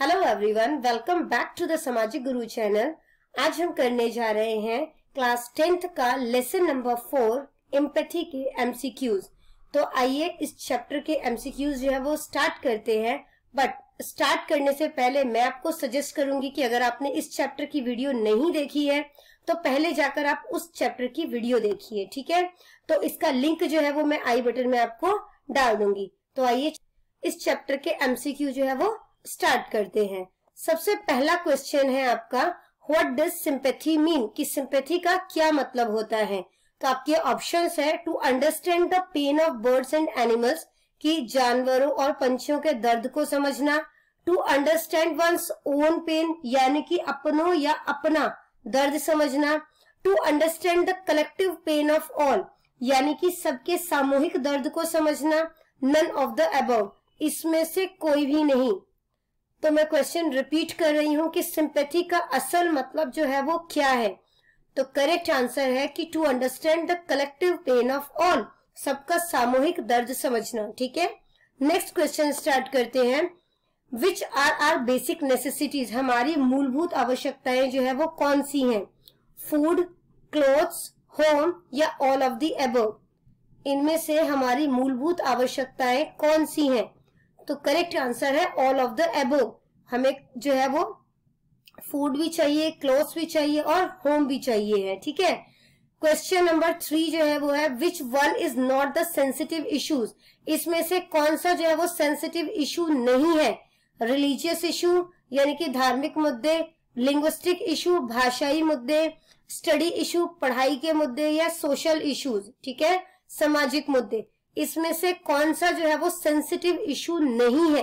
hello everyone welcome back to the Samajik Guru channel आज हम करने जा रहे हैं क्लास टेंथ का लेसन नंबर फोर एम्पैथी के एमसीक्यूज तो आइए इस चैप्टर के एमसीक्यूज जो है वो स्टार्ट करते हैं बट स्टार्ट करने से पहले मैं आपको सजेस्ट करूंगी कि अगर आपने इस चैप्टर की वीडियो नहीं देखी है तो पहले जाकर आप उस चैप्टर की वीडियो देखिए ठीक है तो इसका लिंक जो है वो मैं आई बटन में आपको डाल दूंगी तो आइए इस चैप्टर के एमसीक्यू जो है वो स्टार्ट करते हैं सबसे पहला क्वेश्चन है आपका व्हाट डज सिंपैथी मीन कि सिंपैथी का क्या मतलब होता है तो आपके ऑप्शन है to understand the pain of birds and animals कि जानवरों और पंछियों के दर्द को समझना to understand one's own pain यानी कि अपनों या अपना दर्द समझना to understand the collective pain of all यानी कि सबके सामूहिक दर्द को समझना नन ऑफ द अबव इसमें से कोई भी नहीं तो मैं क्वेश्चन रिपीट कर रही हूँ कि सिंपैथी का असल मतलब जो है वो क्या है तो करेक्ट आंसर है कि to understand the collective pain of all सबका सामूहिक दर्द समझना ठीक है नेक्स्ट क्वेश्चन स्टार्ट करते हैं which are are basic necessities हमारी मूलभूत आवश्यकताएं जो है वो कौन सी हैं फूड क्लोथ्स होम या ऑल ऑफ द एबो इनमें से हमारी मूलभूत आवश्यकताएं कौन सी हैं तो करेक्ट आंसर है ऑल ऑफ द एबो हमें जो है वो फूड भी चाहिए क्लोथ भी चाहिए और होम भी चाहिए है ठीक है क्वेश्चन नंबर थ्री जो है वो है which one is not the sensitive issues इसमें से कौन सा जो है वो सेंसिटिव इशू नहीं है रिलीजियस इशू यानी कि धार्मिक मुद्दे लिंग्विस्टिक इशू भाषाई मुद्दे स्टडी इशू पढ़ाई के मुद्दे या सोशल इश्यूज ठीक है सामाजिक मुद्दे इसमें से कौन सा जो है वो सेंसिटिव इशू नहीं है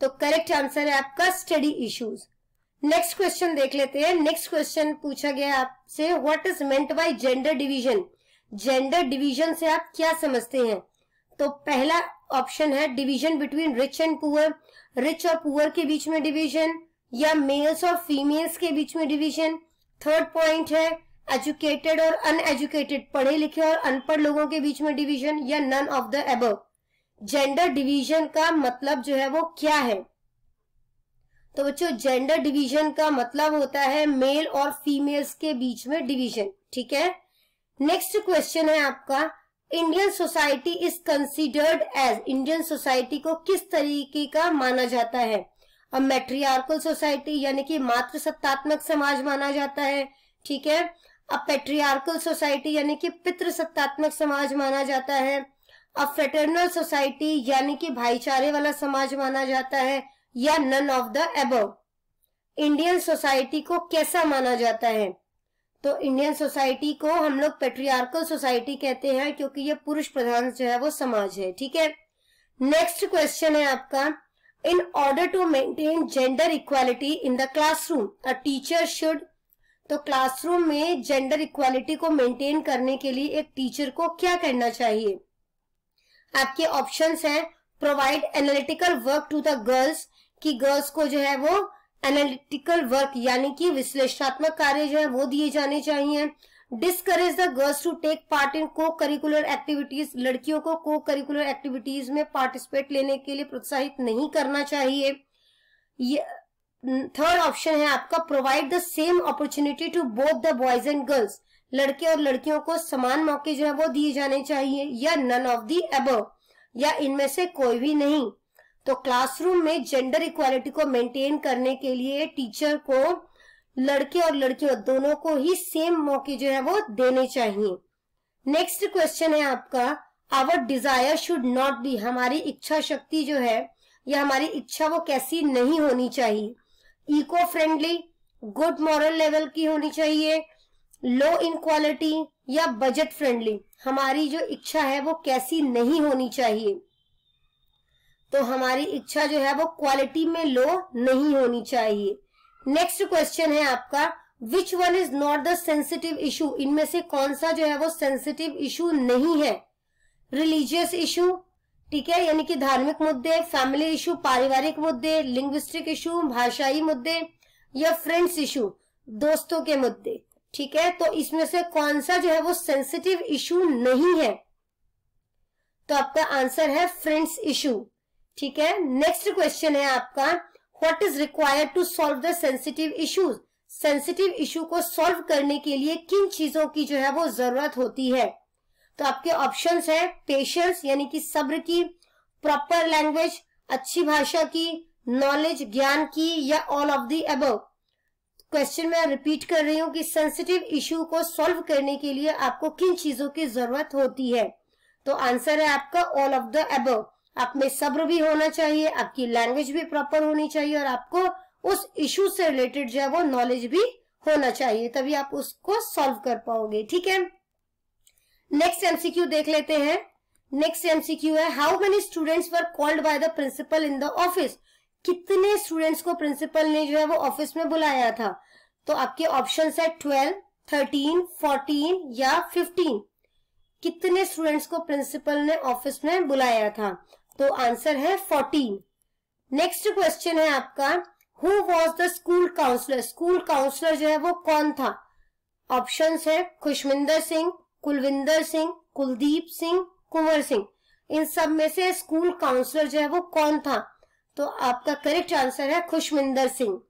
तो करेक्ट आंसर है आपका स्टडी इश्यूज नेक्स्ट क्वेश्चन देख लेते हैं नेक्स्ट क्वेश्चन पूछा गया आपसे what is meant by gender division gender division से आप क्या समझते हैं तो पहला ऑप्शन है division between rich and poor rich और पुअर के बीच में डिवीजन या मेल्स और फीमेल्स के बीच में डिवीजन थर्ड पॉइंट है एजुकेटेड और अनएजुकेटेड पढ़े लिखे और अनपढ़ लोगों के बीच में डिवीजन या none of the above gender division का मतलब जो है वो क्या है तो बच्चों जेंडर डिवीजन का मतलब होता है मेल और फीमेल्स के बीच में डिवीजन ठीक है नेक्स्ट क्वेश्चन है आपका Indian society is considered as Indian society को किस तरीके का माना जाता है अब मेट्रियार्कल सोसाइटी यानी कि मात्र सत्तात्मक समाज माना जाता है ठीक है अब पेट्रियार्कल सोसाइटी यानी कि सत्तात्मक समाज माना जाता है अब फेटरनल सोसाइटी यानी कि भाईचारे वाला समाज माना जाता है या none of the above Indian society को कैसा माना जाता है तो इंडियन सोसाइटी को हम लोग पेट्रियार्कल सोसाइटी कहते हैं क्योंकि ये पुरुष प्रधान जो है वो समाज है ठीक है नेक्स्ट क्वेश्चन है आपका in order to maintain gender equality in the classroom a teacher should तो क्लासरूम में जेंडर इक्वालिटी को मेंटेन करने के लिए एक टीचर को क्या करना चाहिए आपके ऑप्शंस हैं provide analytical work to the girls कि गर्ल्स को जो है वो एनालिटिकल वर्क यानी कि विश्लेषणात्मक कार्य जो है वो दिए जाने चाहिए discourage the girls to take part in co curricular activities लड़कियों को को करिकुलर एक्टिविटीज में पार्टिसिपेट लेने के लिए प्रोत्साहित नहीं करना चाहिए थर्ड ऑप्शन है आपका provide the same opportunity to both the boys and girls लड़के और लड़कियों को समान मौके जो है वो दिए जाने चाहिए या नन ऑफ दी एबव या इनमें से कोई भी नहीं तो क्लासरूम में जेंडर इक्वालिटी को मेंटेन करने के लिए टीचर को लड़के और लड़कियों दोनों को ही सेम मौके जो है वो देने चाहिए नेक्स्ट क्वेश्चन है आपका our desire should not be हमारी इच्छा शक्ति जो है या हमारी इच्छा वो कैसी नहीं होनी चाहिए eco friendly good moral level की होनी चाहिए लो इन क्वालिटी या बजट फ्रेंडली हमारी जो इच्छा है वो कैसी नहीं होनी चाहिए तो हमारी इच्छा जो है वो क्वालिटी में लो नहीं होनी चाहिए नेक्स्ट क्वेश्चन है आपका which one is not the sensitive issue इनमें से कौन सा जो है वो सेंसिटिव इशू नहीं है रिलीजियस इशू ठीक है यानी कि धार्मिक मुद्दे फैमिली इशू पारिवारिक मुद्दे लिंग्विस्टिक इशू भाषाई मुद्दे या फ्रेंड्स इशू दोस्तों के मुद्दे ठीक है तो इसमें से कौन सा जो है वो सेंसिटिव इशू नहीं है तो आपका आंसर है फ्रेंड्स इशू ठीक है नेक्स्ट क्वेश्चन है आपका what is required to solve the sensitive issues sensitive issue को सॉल्व करने के लिए किन चीजों की जो है वो जरूरत होती है तो आपके ऑप्शन है पेशेंस यानी कि सब्र की प्रॉपर लैंग्वेज अच्छी भाषा की नॉलेज ज्ञान की या ऑल ऑफ दी अब क्वेश्चन में रिपीट कर रही हूँ कि सेंसिटिव इश्यू को सॉल्व करने के लिए आपको किन चीजों की जरूरत होती है तो आंसर है आपका ऑल ऑफ द अब आप में सब्र भी होना चाहिए आपकी लैंग्वेज भी प्रॉपर होनी चाहिए और आपको उस इश्यू से रिलेटेड जो है वो नॉलेज भी होना चाहिए तभी आप उसको सॉल्व कर पाओगे ठीक है नेक्स्ट एमसीक्यू देख लेते हैं नेक्स्ट एमसीक्यू है how many students were called by the principal in the office कितने स्टूडेंट्स को प्रिंसिपल ने जो है वो ऑफिस में बुलाया था तो आपके ऑप्शन है ट्वेल्व थर्टीन फोर्टीन या फिफ्टीन कितने स्टूडेंट्स को प्रिंसिपल ने ऑफिस में बुलाया था तो आंसर है फोर्टीन नेक्स्ट क्वेश्चन है आपका who was the school counsellor school counsellor जो है वो कौन था ऑप्शन है खुशमिंदर सिंह कुलविंदर सिंह कुलदीप सिंह कुंवर सिंह इन सब में से स्कूल काउंसलर जो है वो कौन था तो आपका करेक्ट आंसर है खुशमिंदर सिंह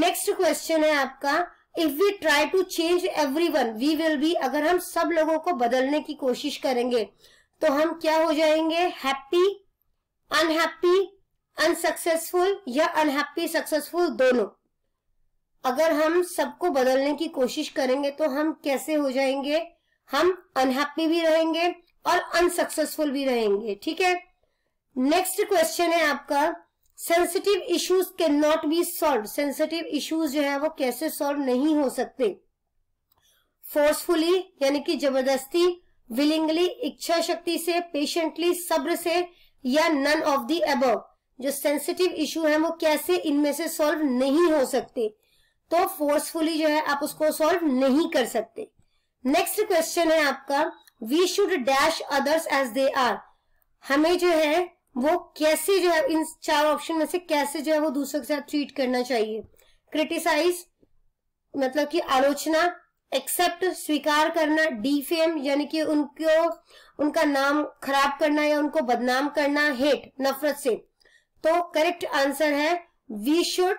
नेक्स्ट क्वेश्चन है आपका if we try to change every one we will be अगर हम सब लोगों को बदलने की कोशिश करेंगे तो हम क्या हो जाएंगे हैप्पी अनहैप्पी अनसक्सेसफुल या अनहैप्पी सक्सेसफुल दोनों अगर हम सबको बदलने की कोशिश करेंगे तो हम कैसे हो जाएंगे हम अनहैप्पी भी रहेंगे और अनसक्सेसफुल भी रहेंगे ठीक है नेक्स्ट क्वेश्चन है आपका सेंसिटिव इश्यूज के not be solve sensitive issues जो है वो कैसे सॉल्व नहीं हो सकते फोर्सफुली यानी कि जबरदस्ती विलिंगली इच्छा शक्ति से पेशेंटली सब्र से या नन ऑफ दी अब जो सेंसिटिव इशू है वो कैसे इनमें से सॉल्व नहीं हो सकते तो फोर्सफुली जो है आप उसको सॉल्व नहीं कर सकते नेक्स्ट क्वेश्चन है आपका we should dash others as they are हमें जो है वो कैसे जो है इन चार ऑप्शन में से कैसे जो है वो दूसरों के साथ ट्रीट करना चाहिए क्रिटिसाइज मतलब कि आलोचना एक्सेप्ट स्वीकार करना डीफेम यानी कि उनको उनका नाम खराब करना या उनको बदनाम करना हेट नफरत से तो करेक्ट आंसर है we should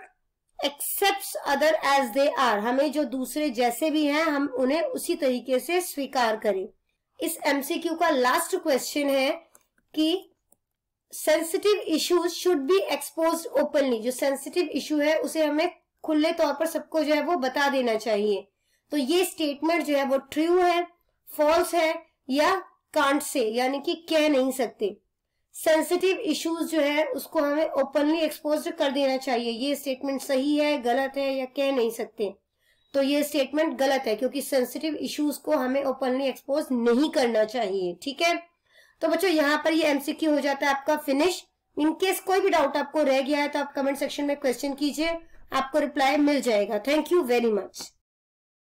accept other as they are हमें जो दूसरे जैसे भी हैं हम उन्हें उसी तरीके से स्वीकार करें इस एमसीक्यू का लास्ट क्वेश्चन है कि sensitive issues should be expose openly जो सेंसिटिव इशू है उसे हमें खुले तौर पर सबको जो है वो बता देना चाहिए तो ये स्टेटमेंट जो है वो ट्रू है फॉल्स है या कांट से यानी कि कह नहीं सकते सेंसिटिव इश्यूज जो है उसको हमें ओपनली एक्सपोज कर देना चाहिए ये स्टेटमेंट सही है गलत है या कह नहीं सकते तो ये स्टेटमेंट गलत है क्योंकि सेंसिटिव इश्यूज को हमें ओपनली एक्सपोज नहीं करना चाहिए ठीक है तो बच्चों यहाँ पर ये एमसीक्यू हो जाता है आपका फिनिश इनकेस कोई भी डाउट आपको रह गया है तो आप कमेंट सेक्शन में क्वेश्चन कीजिए आपको रिप्लाई मिल जाएगा थैंक यू वेरी मच